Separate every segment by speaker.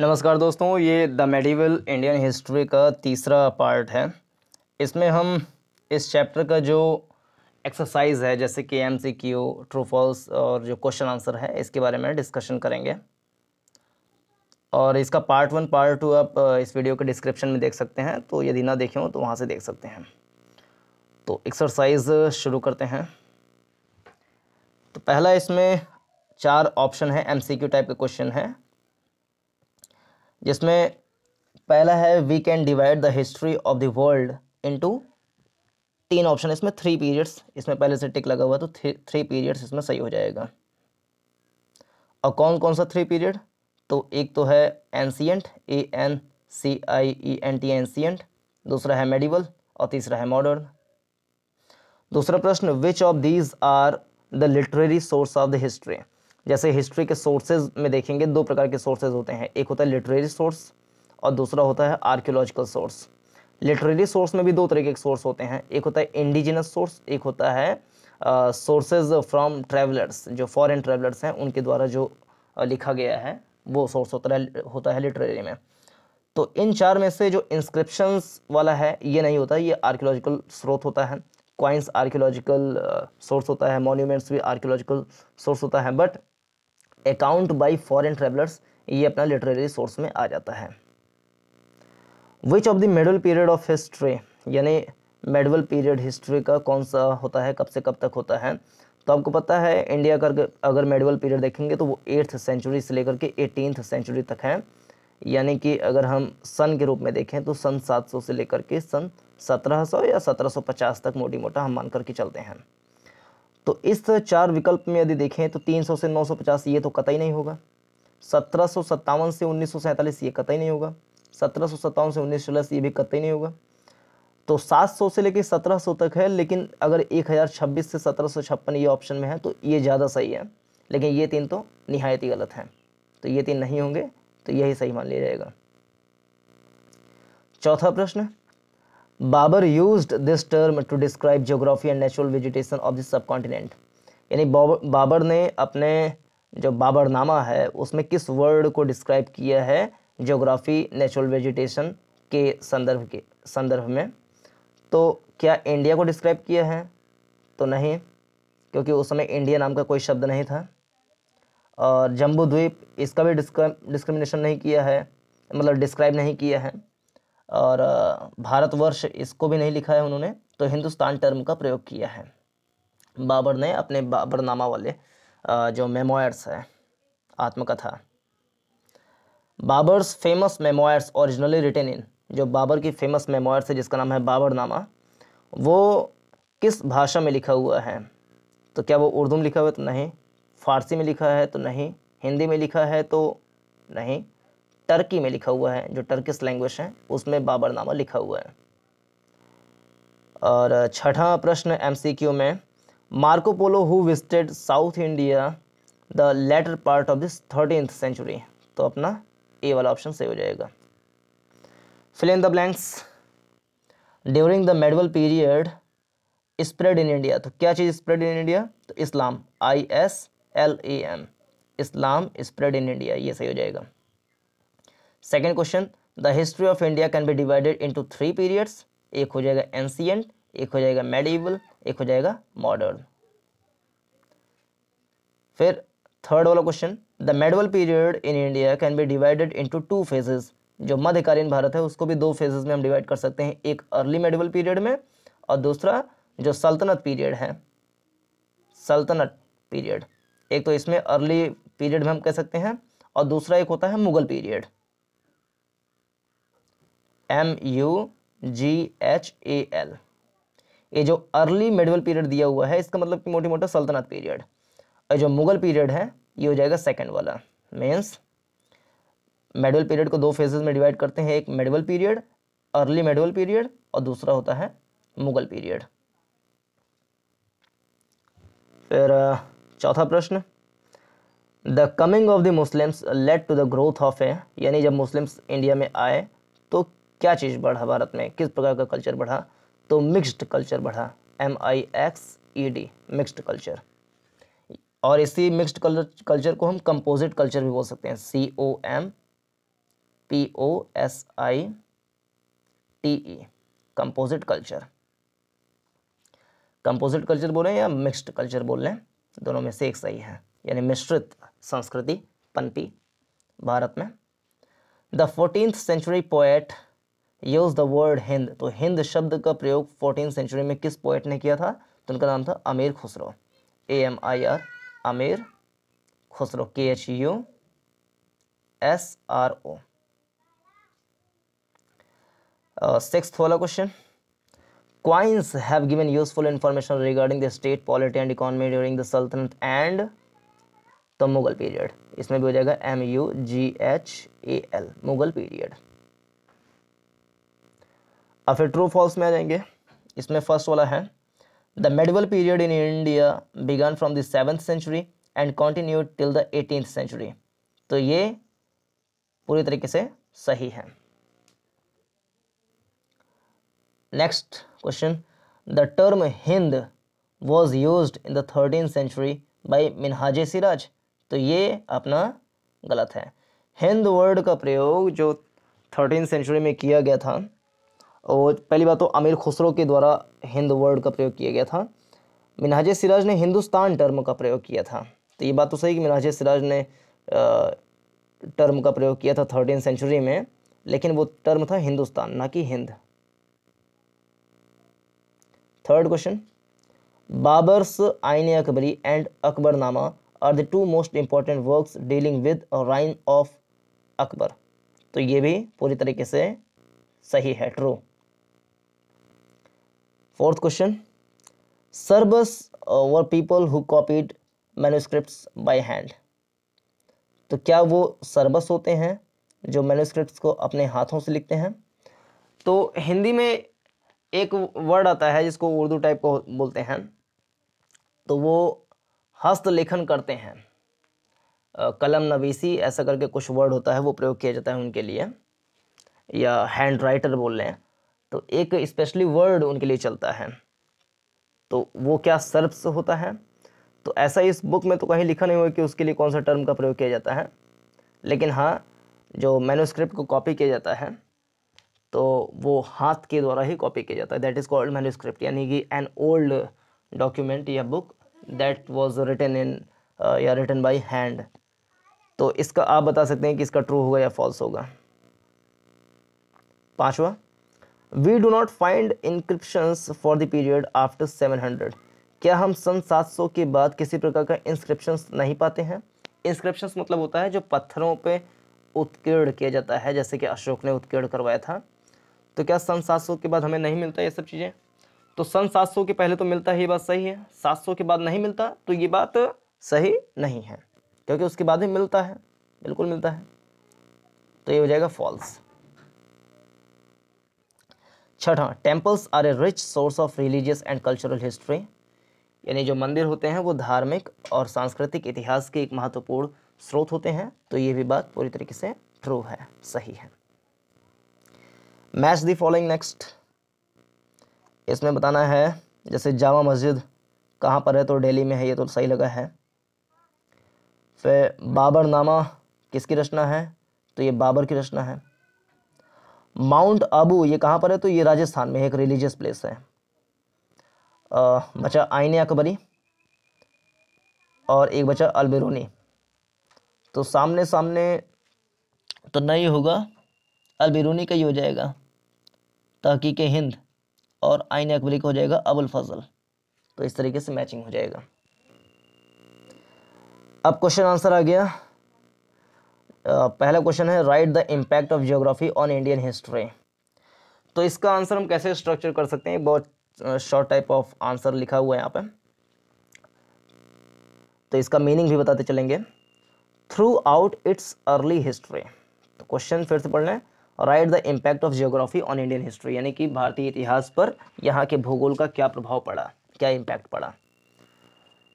Speaker 1: नमस्कार दोस्तों ये द मेडिवल इंडियन हिस्ट्री का तीसरा पार्ट है इसमें हम इस चैप्टर का जो एक्सरसाइज है जैसे कि M C Q true false और जो क्वेश्चन आंसर है इसके बारे में डिस्कशन करेंगे और इसका पार्ट वन पार्ट टू आप इस वीडियो के डिस्क्रिप्शन में देख सकते हैं तो यदि ना देखें हो तो वहाँ से देख सकते हैं तो एक्सरसाइज शुरू करते हैं तो पहला इसमें चार ऑप्शन है एम सी क्यू टाइप के क्वेश्चन है जिसमें पहला है we can divide the history of the world into तीन ऑप्शन इसमें थ्री पीरियड्स इसमें पहले से टिक लगा हुआ तो थ्री पीरियड्स इसमें सही हो जाएगा और कौन कौन सा थ्री पीरियड तो एक तो है ancient A N C I E N T ancient दूसरा है मेडिवल और तीसरा है मॉडर्न दूसरा प्रश्न which of these are the literary source of the history जैसे हिस्ट्री के सोर्सेज में देखेंगे दो प्रकार के सोर्सेज होते हैं एक होता है लिटरेरी सोर्स और दूसरा होता है आर्कियोलॉजिकल सोर्स लिटरेरी सोर्स में भी दो तरीके के सोर्स होते हैं एक होता है इंडिजिनस सोर्स एक होता है सोर्सेज फ्रॉम ट्रैवलर्स जो फॉरेन ट्रैवलर्स हैं उनके द्वारा जो लिखा गया है वो सोर्स होता है होता है लिटरेरी में तो इन चार में से जो इंस्क्रिप्शंस वाला है ये नहीं होता ये आर्कियोलॉजिकल स्रोत होता है क्वाइंस आर्कियोलॉजिकल सोर्स होता है मोन्यूमेंट्स भी आर्कियोलॉजिकल सोर्स होता है but account by foreign travellers ये अपना लिटरेरी सोर्स में आ जाता है which of the medieval period of history यानी मेडवल पीरियड हिस्ट्री का कौन सा होता है कब से कब तक होता है तो आपको पता है इंडिया का अगर मेडवल पीरियड देखेंगे तो वो एट्थ सेंचुरी से लेकर के एटीनथ सेंचुरी तक है यानी कि अगर हम सन के रूप में देखें तो सन 700 से लेकर के सन 1700 या 1750 तक मोटी मोटा हम मान करके चलते हैं तो इस चार विकल्प में यदि देखें तो 300 से 950 ये तो कतई नहीं होगा सत्रह से उन्नीस ये कतई नहीं होगा सत्रह से उन्नीस ये भी कतई नहीं होगा तो 700 से लेकर 1700 तक है लेकिन अगर 1026 से सत्रह ये ऑप्शन में है तो ये ज़्यादा सही है लेकिन ये तीन तो नहायत ही गलत हैं तो ये तीन नहीं होंगे तो यही सही मान लिया जाएगा चौथा प्रश्न Babar use this term to describe geography and natural vegetation of this subcontinent यानी बाबर ने अपने जो बाबरनामा है उसमें किस वर्ड को डिस्क्राइब किया है जोग्राफी नेचुरल वेजिटेशन के संदर्भ के संदर्भ में तो क्या इंडिया को डिस्क्राइब किया है तो नहीं क्योंकि उस समय इंडिया नाम का कोई शब्द नहीं था और जम्बू द्वीप इसका भी डिस्क्रिमिनेशन नहीं किया है मतलब डिस्क्राइब नहीं किया है और भारतवर्ष इसको भी नहीं लिखा है उन्होंने तो हिंदुस्तान टर्म का प्रयोग किया है बाबर ने अपने बाबरनामा वाले जो मेमोयर्स है आत्मकथा Babar's famous memoirs originally written in जो बाबर की फेमस मेमोयर्स है जिसका नाम है बाबरनामा वो किस भाषा में लिखा हुआ है तो क्या वो उर्दू में लिखा हुआ है तो नहीं फ़ारसी में लिखा है तो नहीं हिंदी में लिखा है तो नहीं टर्की में लिखा हुआ है जो टर्किस लैंग्वेज है उसमें बाबरनामा लिखा हुआ है और छठा प्रश्न एमसीक्यू में Marco Polo who visited South India the later part of this thirteen century तो अपना ए वाला ऑप्शन सही हो जाएगा fill in the blanks during the medieval period spread in India तो क्या चीज़ स्प्रेड इन इंडिया तो Islam I S L A M Islam spread in India ये सही हो जाएगा second question the history of India can be divided into three periods एक हो जाएगा एंशियंट एक हो जाएगा मेडिवल एक हो जाएगा मॉडर्न फिर थर्ड वाला question the medieval period in India can be divided into two phases जो मध्यकालीन भारत है उसको भी दो फेजेस में हम डिवाइड कर सकते हैं एक अर्ली मेडिवल पीरियड में और दूसरा जो सल्तनत पीरियड है सल्तनत पीरियड एक तो इसमें अर्ली पीरियड में हम कह सकते हैं और दूसरा एक होता है Mughal period M U G H A L ये जो अर्ली मेडिवल पीरियड दिया हुआ है इसका मतलब कि मोटी मोटा सल्तनत पीरियड और जो मुगल पीरियड है ये हो जाएगा सेकेंड वाला मीन्स मेडिवल पीरियड को दो फेजेस में डिवाइड करते हैं एक medieval period early medieval period और दूसरा होता है मुगल पीरियड फिर चौथा प्रश्न the coming of the Muslims led to the growth of a यानी जब मुस्लिम्स इंडिया में आए क्या चीज़ बढ़ा भारत में किस प्रकार का कल्चर बढ़ा तो मिक्स्ड कल्चर बढ़ा M I X E D mixed culture और इसी मिक्स्ड कल्चर को हम कंपोजिट कल्चर भी बोल सकते हैं C O M P O S I T E composite culture composite culture बोलें या मिक्स्ड कल्चर बोल लें दोनों में से एक सही है यानी मिश्रित संस्कृति पनपी भारत में the fourteen century poet use the word Hind तो हिंद शब्द का प्रयोग फोर्टीन सेंचुरी में किस पोइट ने किया था तो उनका नाम था Amir Khusro A M I R Amir Khusro K H U S R O six वाला question coins have given useful information regarding the state polity and economy during the sultanate and the Mughal period इसमें भी हो जाएगा M U G H A L Mughal period अब फिर true false में आ जाएंगे इसमें फर्स्ट वाला है the medieval period in India began from the seventh century and continue till the eighteen century तो ये पूरी तरीके से सही है next question the term Hind was use in the thirteen century by Minhaje Siraj तो ये अपना गलत है हिंद वर्ड का प्रयोग जो थर्टीन सेंचुरी में किया गया था और पहली बात तो अमीर खुसरो के द्वारा हिंद वर्ड का प्रयोग किया गया था मिनाज सिराज ने हिंदुस्तान टर्म का प्रयोग किया था तो ये बात तो सही कि मिनाज सिराज ने टर्म का प्रयोग किया था थर्टीन सेंचुरी में लेकिन वो टर्म था हिंदुस्तान ना कि Hind third question Babar's Ain Akbari and Akbarnama are the two most important works dealing with reign of Akbar तो ये भी पूरी तरीके से सही है true fourth question scribes were people who copied manuscript by hand तो क्या वो सर्बस होते हैं जो मैनुस्क्रिप्ट को अपने हाथों से लिखते हैं तो हिंदी में एक वर्ड आता है जिसको उर्दू टाइप को बोलते हैं तो वो हस्तलेखन करते हैं कलम नवीसी ऐसा करके कुछ वर्ड होता है वो प्रयोग किया जाता है उनके लिए या हैंड राइटर बोल लें तो एक स्पेशली वर्ड उनके लिए चलता है तो वो क्या सर्प्स होता है तो ऐसा इस बुक में तो कहीं लिखा नहीं हुआ कि उसके लिए कौन सा टर्म का प्रयोग किया जाता है लेकिन हाँ जो मैनोस्क्रिप्ट को कॉपी किया जाता है तो वो हाथ के द्वारा ही कॉपी किया जाता है दैट इज़ कॉल्ड मैनोस्क्रिप्ट यानी कि एन ओल्ड डॉक्यूमेंट या book that was written in या रिटन बाई हैंड तो इसका आप बता सकते हैं कि इसका ट्रू होगा या फॉल्स होगा पांचवा we do not find inscription for the period after seven hundred क्या हम सन सात सौ के बाद किसी प्रकार का इंस्क्रिप्शन नहीं पाते हैं इंस्क्रिप्शन मतलब होता है जो पत्थरों पे उत्कीर्ण किया जाता है जैसे कि अशोक ने उत्कीर्ण करवाया था तो क्या सन सात सौ के बाद हमें नहीं मिलता ये सब चीज़ें तो सन सात सौ के पहले तो मिलता है ये बात सही है सात सौ के बाद नहीं मिलता तो ये बात सही नहीं है क्योंकि उसके बाद ही मिलता है बिल्कुल मिलता है तो ये हो जाएगा फॉल्स छठा temples are a rich source of religious and cultural history यानी जो मंदिर होते हैं वो धार्मिक और सांस्कृतिक इतिहास के एक महत्वपूर्ण स्रोत होते हैं तो ये भी बात पूरी तरीके से ट्रू है सही है मैच दी फॉलोइंग नेक्स्ट इसमें बताना है जैसे जामा मस्जिद कहाँ पर है तो दिल्ली में है ये तो सही लगा है फिर बाबर नामा किसकी रचना है तो ये बाबर की रचना है माउंट आबू ये कहाँ पर है तो ये राजस्थान में एक रिलीजियस प्लेस है बचा आइने अकबरी और एक बचा अलबेरूनी तो सामने सामने तो नहीं होगा अलबरूनी का ही हो जाएगा तहकीक हिंद और आइने अकबरी का हो जाएगा अबुल फजल तो इस तरीके से मैचिंग हो जाएगा अब क्वेश्चन आंसर आ गया पहला क्वेश्चन है write the impact of geography on Indian history तो इसका आंसर हम कैसे स्ट्रक्चर कर सकते हैं बहुत शॉर्ट टाइप ऑफ आंसर लिखा हुआ है यहाँ पे तो इसका मीनिंग भी बताते चलेंगे throughout its early history तो क्वेश्चन फिर से पढ़ लें write the impact of geography on Indian history यानी कि भारतीय इतिहास पर यहाँ के भूगोल का क्या प्रभाव पड़ा क्या इम्पैक्ट पड़ा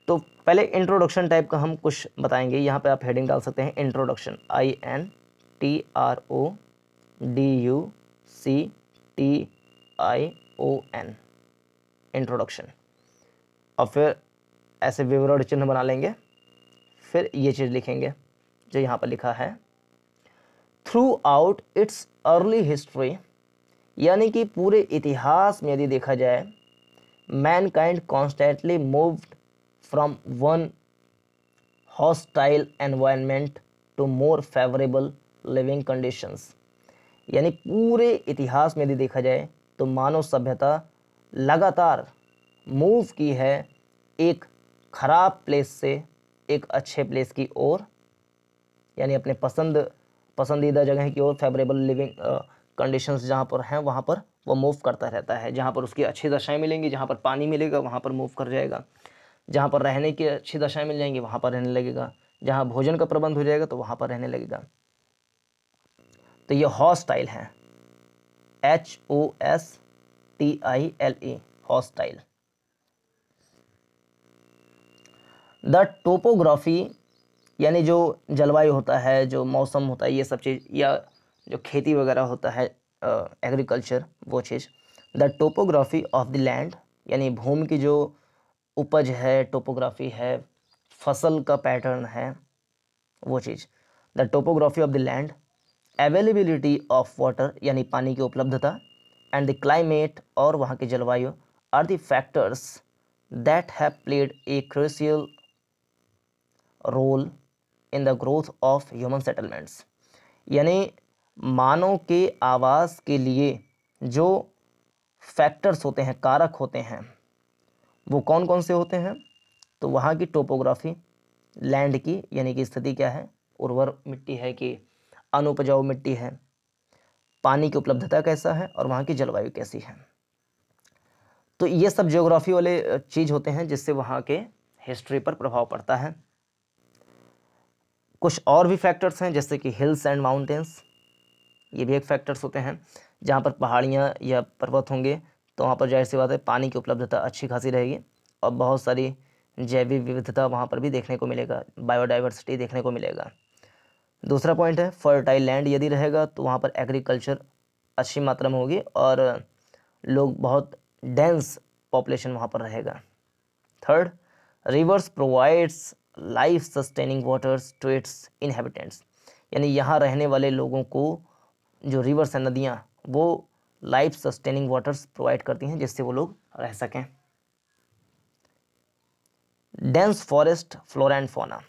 Speaker 1: तो पहले इंट्रोडक्शन टाइप का हम कुछ बताएंगे यहाँ पे आप हेडिंग डाल सकते हैं introduction I N T R O D U C T I O N introduction और फिर ऐसे विवरण चिन्ह बना लेंगे फिर ये चीज़ लिखेंगे जो यहाँ पर लिखा है throughout its early history यानी कि पूरे इतिहास में यदि देखा जाए mankind constantly moved from one hostile environment to more favorable living conditions यानी पूरे इतिहास में यदि देखा जाए तो मानव सभ्यता लगातार मूव की है एक ख़राब प्लेस से एक अच्छे प्लेस की ओर यानी अपने पसंद पसंदीदा जगह की ओर फेवरेबल लिविंग कंडीशंस जहाँ पर हैं वहाँ पर वो मूव करता रहता है जहाँ पर उसकी अच्छी दशाएँ मिलेंगी जहाँ पर पानी मिलेगा वहाँ पर मूव कर जाएगा जहाँ पर रहने की अच्छी दशाएँ मिल जाएंगी वहाँ पर रहने लगेगा जहाँ भोजन का प्रबंध हो जाएगा तो वहाँ पर रहने लगेगा तो ये हॉस्टाइल है H O S T I L E hostile the topography यानी जो जलवायु होता है जो मौसम होता है ये सब चीज़ या जो खेती वगैरह होता है एग्रीकल्चर वो चीज़ the topography of the land यानी भूमि की जो उपज है टोपोग्राफी है फसल का पैटर्न है वो चीज़ the topography of the land availability of water यानी पानी की उपलब्धता एंड द क्लाइमेट और वहाँ की जलवायु are the factors that have played a crucial role in the growth of human settlements यानी मानव के आवास के लिए जो फैक्टर्स होते हैं कारक होते हैं वो कौन कौन से होते हैं तो वहाँ की टोपोग्राफी लैंड की यानी कि स्थिति क्या है उर्वर मिट्टी है कि अनुपजाऊ मिट्टी है पानी की उपलब्धता कैसा है और वहाँ की जलवायु कैसी है तो ये सब ज्योग्राफी वाले चीज़ होते हैं जिससे वहाँ के हिस्ट्री पर प्रभाव पड़ता है कुछ और भी फैक्टर्स हैं जैसे कि हिल्स एंड माउंटेंस ये भी एक फैक्टर्स होते हैं जहाँ पर पहाड़ियाँ या पर्वत होंगे तो वहाँ पर जाहिर सी बात है पानी की उपलब्धता अच्छी खासी रहेगी और बहुत सारी जैविक विविधता वहाँ पर भी देखने को मिलेगा बायोडाइवर्सिटी देखने को मिलेगा दूसरा पॉइंट है फर्टाइल लैंड यदि रहेगा तो वहाँ पर एग्रीकल्चर अच्छी मात्रा में होगी और लोग बहुत डेंस पॉपुलेशन वहाँ पर रहेगा third rivers provides life sustaining waters to its inhabitants यानी यहाँ रहने वाले लोगों को जो रिवर्स हैं नदियाँ वो लाइफ सस्टेनिंग वाटर्स प्रोवाइड करती हैं जिससे वो लोग रह सकें dense forest floor and fauna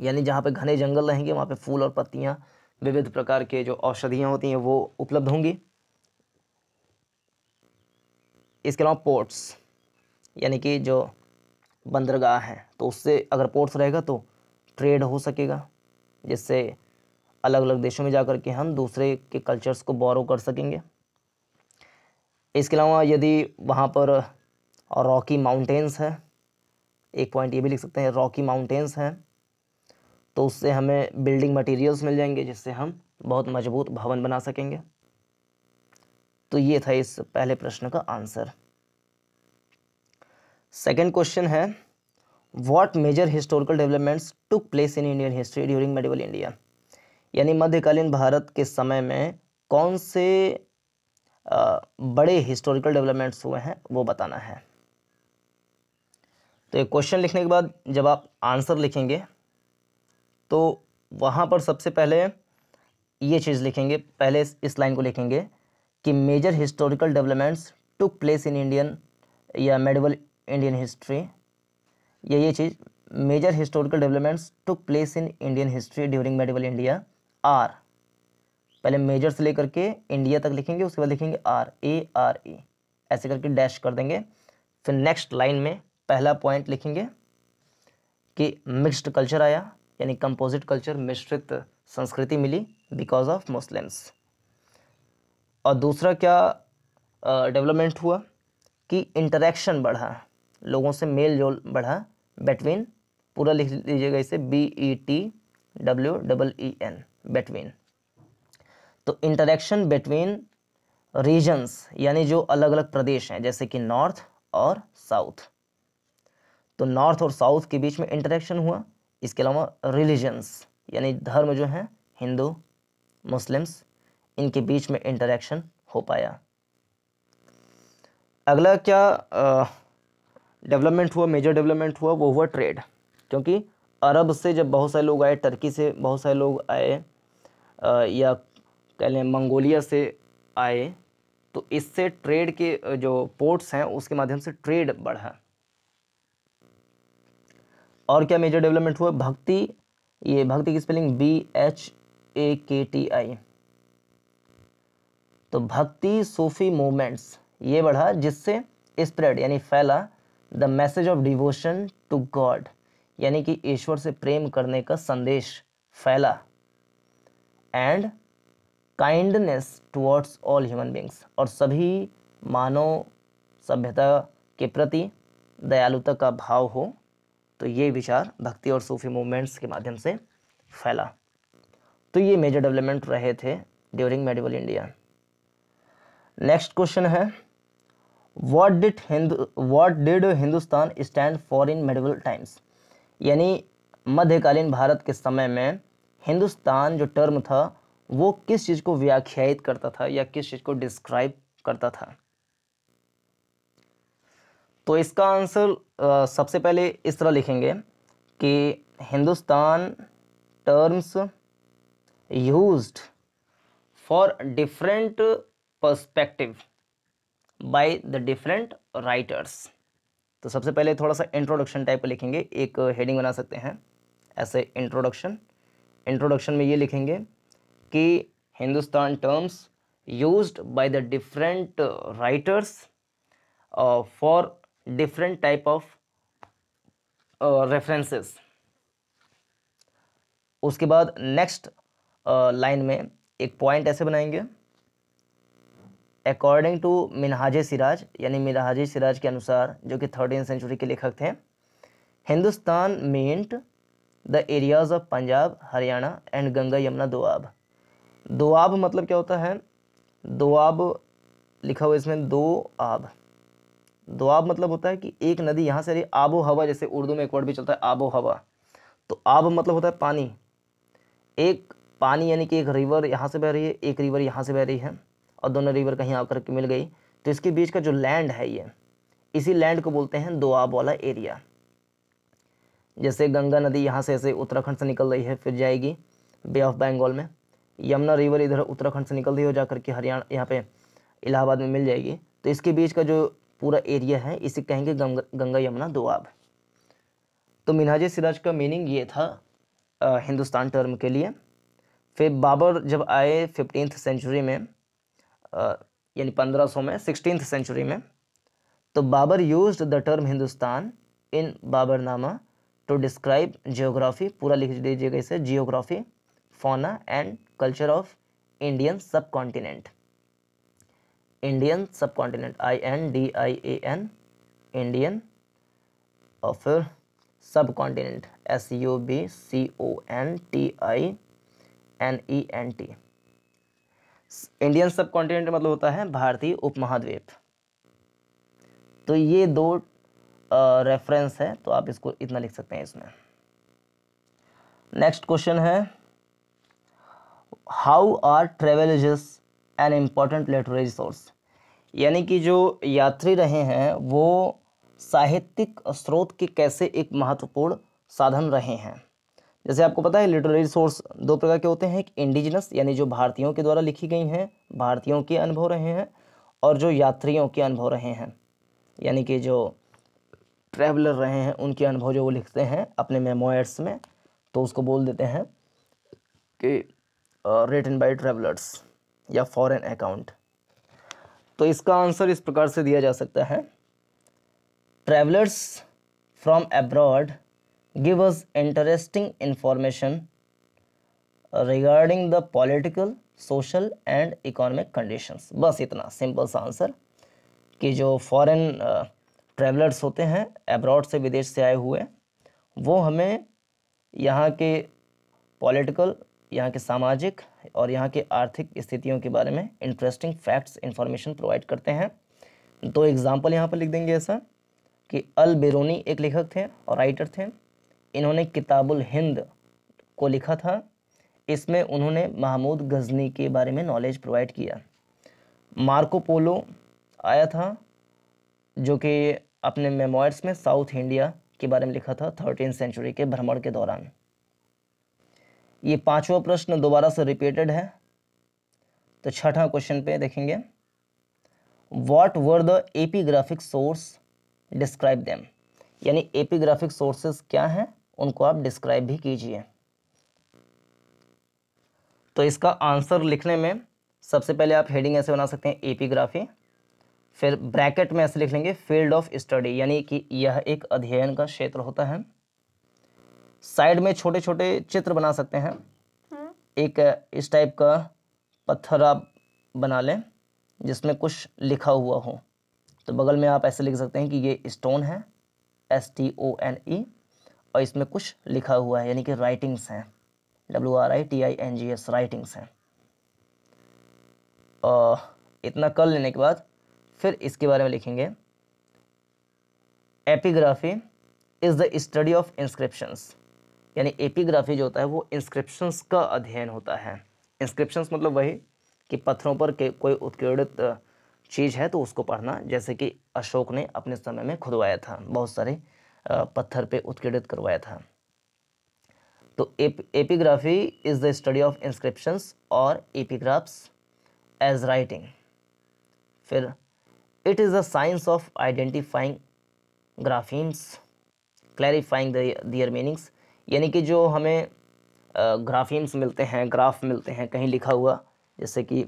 Speaker 1: यानी जहाँ पे घने जंगल रहेंगे वहाँ पे फूल और पत्तियाँ विविध प्रकार के जो औषधियाँ होती हैं वो उपलब्ध होंगी इसके अलावा पोर्ट्स यानी कि जो बंदरगाह है तो उससे अगर पोर्ट्स रहेगा तो ट्रेड हो सकेगा जिससे अलग अलग देशों में जा कर के हम दूसरे के कल्चर्स को बोरो कर सकेंगे इसके अलावा यदि वहाँ पर रॉकी माउंटेंस है एक पॉइंट ये भी लिख सकते हैं रॉकी माउंटेंस हैं तो उससे हमें बिल्डिंग मटेरियल्स मिल जाएंगे जिससे हम बहुत मजबूत भवन बना सकेंगे तो ये था इस पहले प्रश्न का आंसर सेकेंड क्वेश्चन है what major historical developments took place in Indian history during medieval India यानी मध्यकालीन भारत के समय में कौन से बड़े हिस्टोरिकल डेवलपमेंट्स हुए हैं वो बताना है तो ये क्वेश्चन लिखने के बाद जब आप आंसर लिखेंगे तो वहाँ पर सबसे पहले ये चीज़ लिखेंगे पहले इस लाइन को लिखेंगे कि major historical developments took place in Indian या मेडिवल इंडियन हिस्ट्री या ये चीज़ major historical developments took place in Indian history during medieval India are पहले मेजर से लेकर के इंडिया तक लिखेंगे उसके बाद लिखेंगे आर ए आर ए ऐसे करके डैश कर देंगे फिर नेक्स्ट लाइन में पहला पॉइंट लिखेंगे कि मिक्स्ड कल्चर आया यानी कंपोजिट कल्चर मिश्रित संस्कृति मिली बिकॉज ऑफ मुस्लिम्स और दूसरा क्या डेवलपमेंट uh, हुआ कि इंटरेक्शन बढ़ा लोगों से मेल जोल बढ़ा बिटवीन पूरा लिख लीजिएगा इसे B E T W double E N between तो इंटरेक्शन बिटवीन रीजन्स यानी जो अलग अलग प्रदेश हैं जैसे कि नॉर्थ और साउथ तो नॉर्थ और साउथ के बीच में इंटरेक्शन हुआ इसके अलावा रिलीजन्स यानी धर्म जो हैं हिंदू मुस्लिम्स इनके बीच में इंटरेक्शन हो पाया अगला क्या डेवलपमेंट हुआ मेजर डेवलपमेंट हुआ वो हुआ ट्रेड क्योंकि अरब से जब बहुत सारे लोग आए टर्की से बहुत सारे लोग आए आ, या कह लें मंगोलिया से आए तो इससे ट्रेड के जो पोर्ट्स हैं उसके माध्यम से ट्रेड बढ़ा और क्या मेजर डेवलपमेंट हुआ भक्ति ये भक्ति की स्पेलिंग बी एच ए के टी आई तो भक्ति सूफी मूवमेंट्स ये बढ़ा जिससे स्प्रेड यानी फैला the message of devotion to God यानी कि ईश्वर से प्रेम करने का संदेश फैला and kindness towards all human beings और सभी मानव सभ्यता के प्रति दयालुता का भाव हो तो ये विचार भक्ति और सूफी मूवमेंट्स के माध्यम से फैला तो ये मेजर डेवलपमेंट रहे थे during medieval India next question है what did Hindu what did Hindustan stand for in medieval times यानी मध्यकालीन भारत के समय में हिंदुस्तान जो टर्म था वो किस चीज़ को व्याख्यायित करता था या किस चीज़ को डिस्क्राइब करता था तो इसका आंसर सबसे पहले इस तरह लिखेंगे कि Hindustan terms used for different perspective by the different writers तो सबसे पहले थोड़ा सा इंट्रोडक्शन टाइप लिखेंगे एक हेडिंग बना सकते हैं ऐसे इंट्रोडक्शन इंट्रोडक्शन में ये लिखेंगे कि Hindustan terms used by the different writers for different type of references उसके बाद नेक्स्ट लाइन में एक पॉइंट ऐसे बनाएंगे अकॉर्डिंग टू मिनहाज सिराज यानी मिनहाज सिराज के अनुसार जो कि थर्टीन सेंचुरी के लेखक थे Hindustan meant the areas of Punjab Haryana and Ganga Yamuna Doab Doab मतलब क्या होता है दोआब लिखा हुआ इसमें दो आब दोआब मतलब होता है कि एक नदी यहाँ से रही आबो हवा जैसे उर्दू में एक वर्ड भी चलता है आबो हवा तो आब मतलब होता है पानी एक पानी यानी कि एक रिवर यहाँ से बह रही है एक रिवर यहाँ से बह रही है और दोनों रिवर कहीं आकर के मिल गई तो इसके बीच का जो लैंड है ये इसी लैंड को बोलते हैं दोआब वाला एरिया जैसे गंगा नदी यहाँ से ऐसे उत्तराखंड से निकल रही है फिर जाएगी बे ऑफ बंगाल में यमुना रिवर इधर उत्तराखंड से निकलती हो जाकर के हरियाणा यहाँ पे इलाहाबाद में मिल जाएगी तो इसके बीच का जो पूरा एरिया है इसे कहेंगे गंग, गंगा यमुना दोआब तो मिनाज सिराज का मीनिंग ये था आ, हिंदुस्तान टर्म के लिए फिर बाबर जब आए फिफ्टीन सेंचुरी में यानी पंद्रह में सिक्सटीन सेंचुरी में तो Babur use the term Hindustan in Baburnama to describe geography पूरा लिख दीजिएगा इसे जियोग्राफी फोना and Indian subcontinent Indian subcontinent I N D I A N Indian और फिर continent S U B C O N T I N E N T Indian subcontinent मतलब होता है भारतीय उपमहाद्वीप तो ये दो रेफरेंस है तो आप इसको इतना लिख सकते हैं इसमें नेक्स्ट क्वेश्चन है how are ages an important literary source यानी कि जो यात्री रहे हैं वो साहित्यिक स्रोत के कैसे एक महत्वपूर्ण साधन रहे हैं जैसे आपको पता है लिटरेरी सोर्स दो प्रकार के होते हैं एक इंडिजिनस यानी जो भारतीयों के द्वारा लिखी गई हैं भारतीयों के अनुभव रहे हैं और जो यात्रियों के अनुभव रहे हैं यानी कि जो ट्रैवलर रहे हैं उनके अनुभव जो वो लिखते हैं अपने मेमोयर्स में तो उसको बोल देते हैं कि रिटन बाई ट्रेवलर्स या फॉरन अकाउंट तो इसका आंसर इस प्रकार से दिया जा सकता है travellers from abroad give us interesting information regarding the political social and economic conditions बस इतना सिंपल सा आंसर कि जो फॉरेन ट्रेवलर्स uh, होते हैं एब्रॉड से विदेश से आए हुए वो हमें यहाँ के पॉलिटिकल यहाँ के सामाजिक और यहाँ के आर्थिक स्थितियों के बारे में इंटरेस्टिंग फैक्ट्स इन्फॉर्मेशन प्रोवाइड करते हैं दो एग्जाम्पल यहाँ पर लिख देंगे ऐसा कि अल बेरोनी एक लेखक थे और राइटर थे इन्होंने किताबुल हिंद को लिखा था इसमें उन्होंने महमूद गजनी के बारे में नॉलेज प्रोवाइड किया मार्को पोलो आया था जो कि अपने मेमोयर्स में साउथ इंडिया के बारे में लिखा था थर्टीन सेंचुरी के भ्रमण के दौरान ये पांचवा प्रश्न दोबारा से रिपीटेड है तो छठा क्वेश्चन पे देखेंगे what were the epigraphic source describe them यानी एपीग्राफिक सोर्सेस क्या हैं उनको आप डिस्क्राइब भी कीजिए तो इसका आंसर लिखने में सबसे पहले आप हेडिंग ऐसे बना सकते हैं एपीग्राफी फिर ब्रैकेट में ऐसे लिख लेंगे फील्ड ऑफ स्टडी यानी कि यह एक अध्ययन का क्षेत्र होता है साइड में छोटे छोटे चित्र बना सकते हैं हाँ। एक इस टाइप का पत्थर आप बना लें जिसमें कुछ लिखा हुआ हो तो बगल में आप ऐसे लिख सकते हैं कि ये स्टोन है S T O N E और इसमें कुछ लिखा हुआ है यानी कि राइटिंग्स हैं W R I T I N G S writings हैं और इतना कर लेने के बाद फिर इसके बारे में लिखेंगे epigraphy is the study of inscriptions यानी एपीग्राफी जो होता है वो इंस्क्रिप्शंस का अध्ययन होता है इंस्क्रिप्शंस मतलब वही कि पत्थरों पर के कोई उत्कीर्णित चीज़ है तो उसको पढ़ना जैसे कि अशोक ने अपने समय में खुदवाया था बहुत सारे पत्थर पे उत्कीर्णित करवाया था तो एप, epigraphy is the study of inscriptions और एपीग्राफ्स एज राइटिंग फिर it is the science of identifying graphemes clarifying their meanings यानी कि जो हमें ग्राफीम्स मिलते हैं ग्राफ मिलते हैं कहीं लिखा हुआ जैसे कि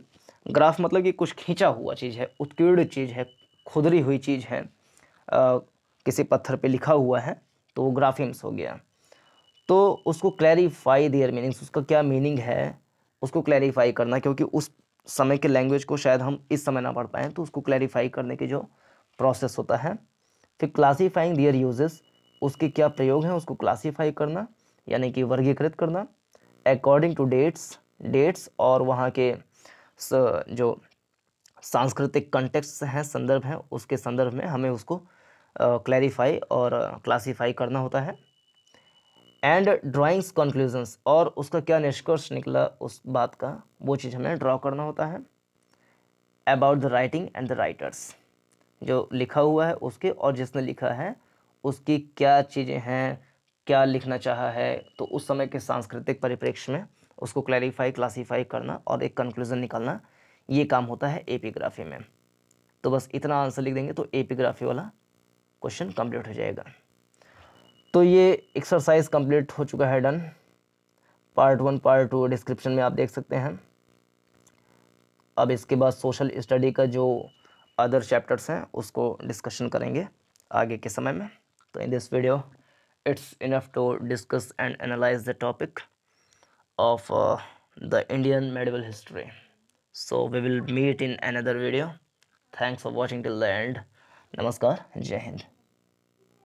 Speaker 1: ग्राफ मतलब कि कुछ खींचा हुआ चीज़ है उत्कीर्ण चीज़ है खुदरी हुई चीज़ है आ, किसी पत्थर पे लिखा हुआ है तो वो ग्राफीम्स हो गया तो उसको क्लैरिफाई दियर मीनिंग्स उसका क्या मीनिंग है उसको क्लैरिफाई करना क्योंकि उस समय के लैंग्वेज को शायद हम इस समय ना पढ़ पाएँ तो उसको क्लैरिफाई करने की जो प्रोसेस होता है फिर क्लासीफाइंग दियर यूजेस उसके क्या प्रयोग हैं उसको क्लासीफाई करना यानी कि वर्गीकृत करना अकॉर्डिंग टू डेट्स डेट्स और वहाँ के जो सांस्कृतिक कंटेक्ट्स हैं संदर्भ हैं उसके संदर्भ में हमें उसको क्लैरिफाई और क्लासीफाई करना होता है एंड ड्राइंग्स कंक्लूजन्स और उसका क्या निष्कर्ष निकला उस बात का वो चीज़ हमें ड्रॉ करना होता है about the writing and the writers जो लिखा हुआ है उसके और जिसने लिखा है उसकी क्या चीज़ें हैं क्या लिखना चाहा है तो उस समय के सांस्कृतिक परिप्रेक्ष्य में उसको क्लैरिफाई क्लासीफाई करना और एक कंक्लूज़न निकालना ये काम होता है एपीग्राफी में तो बस इतना आंसर लिख देंगे तो एपीग्राफी वाला क्वेश्चन कंप्लीट हो जाएगा तो ये एक्सरसाइज कंप्लीट हो चुका है done part one part two description में आप देख सकते हैं अब इसके बाद सोशल स्टडी का जो अदर चैप्टर्स हैं उसको डिस्कशन करेंगे आगे के समय में so in this video it's enough to discuss and analyze the topic of uh, the Indian medieval history so we will meet in another video thanks for watching till the end namaskar jai hind